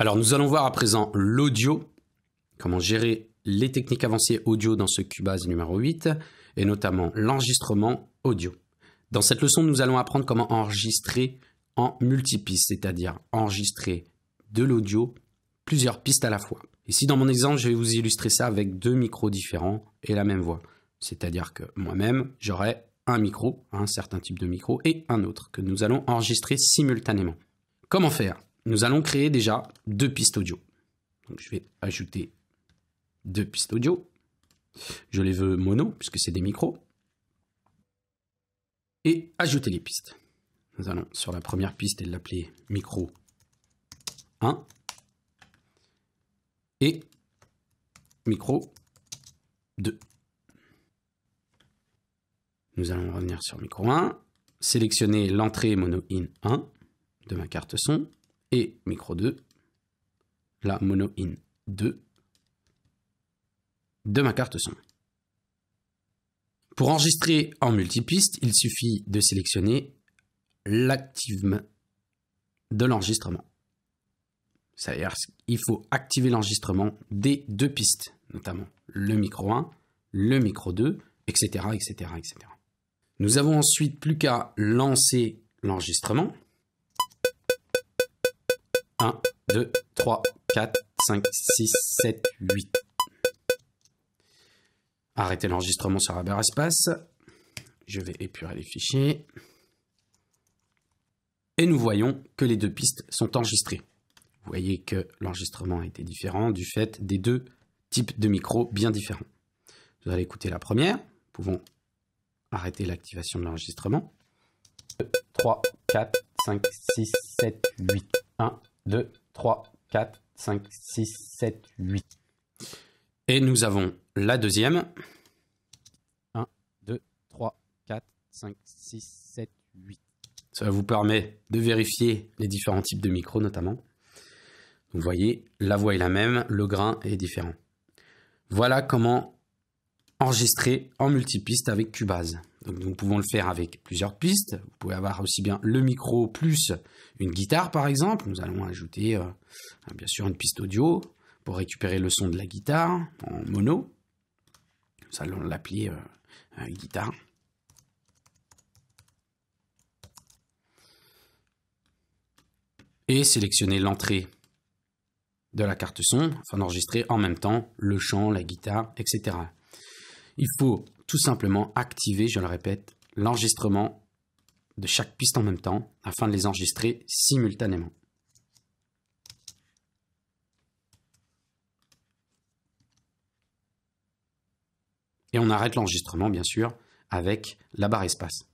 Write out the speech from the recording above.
Alors nous allons voir à présent l'audio, comment gérer les techniques avancées audio dans ce Cubase numéro 8 et notamment l'enregistrement audio. Dans cette leçon, nous allons apprendre comment enregistrer en multipiste, c'est-à-dire enregistrer de l'audio plusieurs pistes à la fois. Ici dans mon exemple, je vais vous illustrer ça avec deux micros différents et la même voix. C'est-à-dire que moi-même, j'aurai un micro, un certain type de micro et un autre que nous allons enregistrer simultanément. Comment faire nous allons créer déjà deux pistes audio. Donc je vais ajouter deux pistes audio. Je les veux mono, puisque c'est des micros. Et ajouter les pistes. Nous allons sur la première piste et l'appeler micro 1. Et micro 2. Nous allons revenir sur micro 1, sélectionner l'entrée mono in 1 de ma carte son, micro 2, la mono in 2 de ma carte son. Pour enregistrer en multipiste, il suffit de sélectionner l'active de l'enregistrement. C'est-à-dire qu'il faut activer l'enregistrement des deux pistes, notamment le micro 1, le micro 2, etc. etc., etc. Nous avons ensuite plus qu'à lancer l'enregistrement. 1, 2, 3, 4, 5, 6, 7, 8. Arrêtez l'enregistrement sur Espace. Je vais épurer les fichiers. Et nous voyons que les deux pistes sont enregistrées. Vous voyez que l'enregistrement a été différent du fait des deux types de micros bien différents. Vous allez écouter la première. Nous pouvons arrêter l'activation de l'enregistrement. 3, 4, 5, 6, 7, 8, 1, 2, 3, 4, 5, 6, 7, 8. Et nous avons la deuxième. 1, 2, 3, 4, 5, 6, 7, 8. Ça vous permet de vérifier les différents types de micros notamment. Vous voyez, la voix est la même, le grain est différent. Voilà comment enregistrer en multipiste avec Cubase nous pouvons le faire avec plusieurs pistes. Vous pouvez avoir aussi bien le micro plus une guitare par exemple. Nous allons ajouter euh, bien sûr une piste audio pour récupérer le son de la guitare en mono. Nous allons l'appeler euh, guitare. Et sélectionner l'entrée de la carte son afin d'enregistrer en même temps le chant, la guitare, etc. Il faut tout simplement activer, je le répète, l'enregistrement de chaque piste en même temps afin de les enregistrer simultanément. Et on arrête l'enregistrement, bien sûr, avec la barre espace.